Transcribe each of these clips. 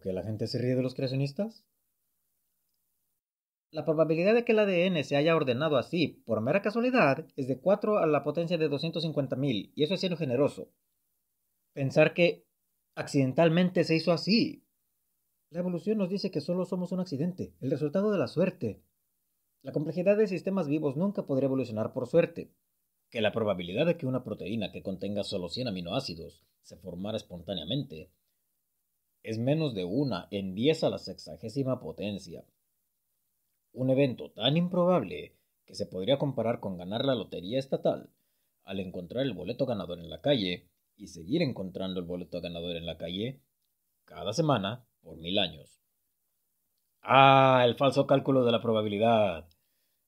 que la gente se ríe de los creacionistas? La probabilidad de que el ADN se haya ordenado así por mera casualidad es de 4 a la potencia de 250.000, y eso es siendo generoso. Pensar que accidentalmente se hizo así. La evolución nos dice que solo somos un accidente, el resultado de la suerte. La complejidad de sistemas vivos nunca podría evolucionar por suerte. Que la probabilidad de que una proteína que contenga solo 100 aminoácidos se formara espontáneamente es menos de una en 10 a la sexagésima potencia. Un evento tan improbable que se podría comparar con ganar la lotería estatal al encontrar el boleto ganador en la calle y seguir encontrando el boleto ganador en la calle cada semana por mil años. Ah, el falso cálculo de la probabilidad.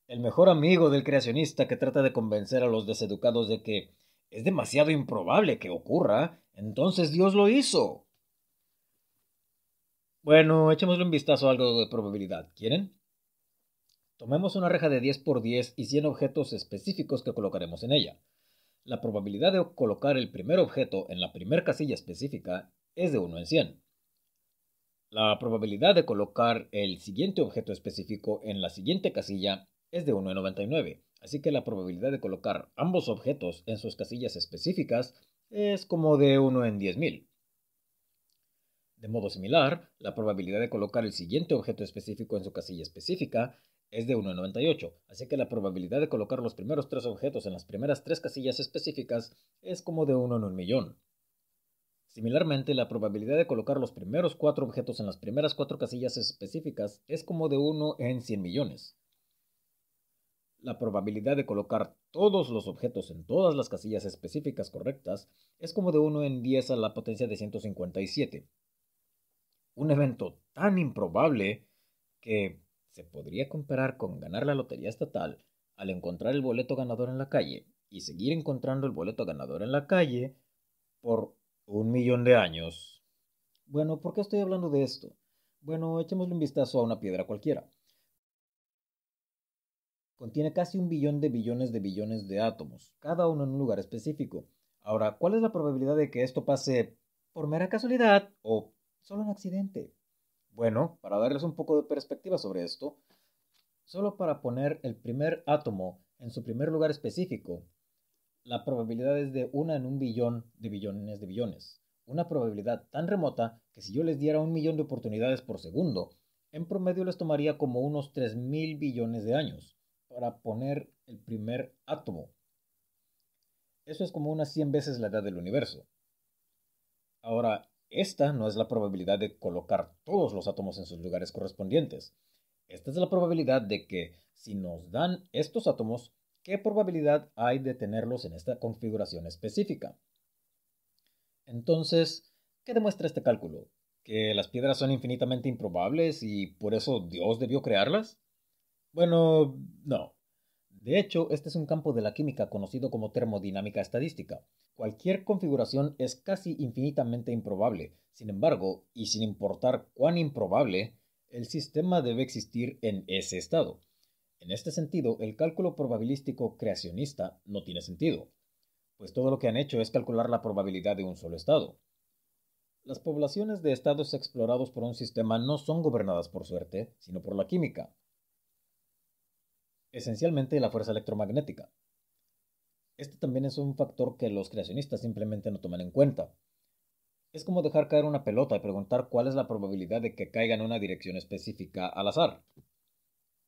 El mejor amigo del creacionista que trata de convencer a los deseducados de que es demasiado improbable que ocurra, entonces Dios lo hizo. Bueno, echémosle un vistazo a algo de probabilidad. ¿Quieren? Tomemos una reja de 10 por 10 y 100 objetos específicos que colocaremos en ella. La probabilidad de colocar el primer objeto en la primera casilla específica es de 1 en 100. La probabilidad de colocar el siguiente objeto específico en la siguiente casilla es de 1 en 99, así que la probabilidad de colocar ambos objetos en sus casillas específicas es como de 1 en 10.000. De modo similar, la probabilidad de colocar el siguiente objeto específico en su casilla específica es de 1 en 98, así que la probabilidad de colocar los primeros tres objetos en las primeras tres casillas específicas es como de 1 en un millón. Similarmente, la probabilidad de colocar los primeros cuatro objetos en las primeras cuatro casillas específicas es como de 1 en 100 millones. La probabilidad de colocar todos los objetos en todas las casillas específicas correctas es como de 1 en 10 a la potencia de 157, un evento tan improbable que se podría comparar con ganar la lotería estatal al encontrar el boleto ganador en la calle y seguir encontrando el boleto ganador en la calle por un millón de años. Bueno, ¿por qué estoy hablando de esto? Bueno, echémosle un vistazo a una piedra cualquiera. Contiene casi un billón de billones de billones de átomos, cada uno en un lugar específico. Ahora, ¿cuál es la probabilidad de que esto pase por mera casualidad o Solo un accidente. Bueno, para darles un poco de perspectiva sobre esto, solo para poner el primer átomo en su primer lugar específico, la probabilidad es de una en un billón de billones de billones. Una probabilidad tan remota que si yo les diera un millón de oportunidades por segundo, en promedio les tomaría como unos 3 mil billones de años para poner el primer átomo. Eso es como unas 100 veces la edad del universo. Ahora, esta no es la probabilidad de colocar todos los átomos en sus lugares correspondientes. Esta es la probabilidad de que si nos dan estos átomos, ¿qué probabilidad hay de tenerlos en esta configuración específica? Entonces, ¿qué demuestra este cálculo? ¿Que las piedras son infinitamente improbables y por eso Dios debió crearlas? Bueno, no. De hecho, este es un campo de la química conocido como termodinámica estadística. Cualquier configuración es casi infinitamente improbable. Sin embargo, y sin importar cuán improbable, el sistema debe existir en ese estado. En este sentido, el cálculo probabilístico creacionista no tiene sentido, pues todo lo que han hecho es calcular la probabilidad de un solo estado. Las poblaciones de estados explorados por un sistema no son gobernadas por suerte, sino por la química esencialmente la fuerza electromagnética. Este también es un factor que los creacionistas simplemente no toman en cuenta. Es como dejar caer una pelota y preguntar cuál es la probabilidad de que caiga en una dirección específica al azar.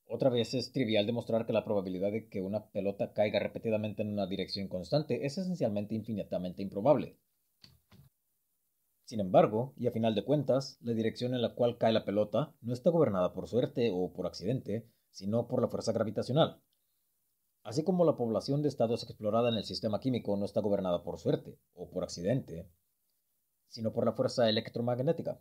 Otra vez es trivial demostrar que la probabilidad de que una pelota caiga repetidamente en una dirección constante es esencialmente infinitamente improbable. Sin embargo, y a final de cuentas, la dirección en la cual cae la pelota no está gobernada por suerte o por accidente, sino por la fuerza gravitacional. Así como la población de estados explorada en el sistema químico no está gobernada por suerte o por accidente, sino por la fuerza electromagnética.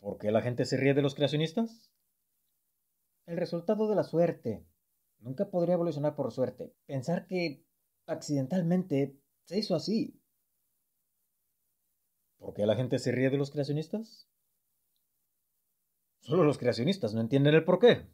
¿Por qué la gente se ríe de los creacionistas? El resultado de la suerte. Nunca podría evolucionar por suerte. Pensar que accidentalmente se hizo así ¿Por qué la gente se ríe de los creacionistas? Solo los creacionistas no entienden el por qué.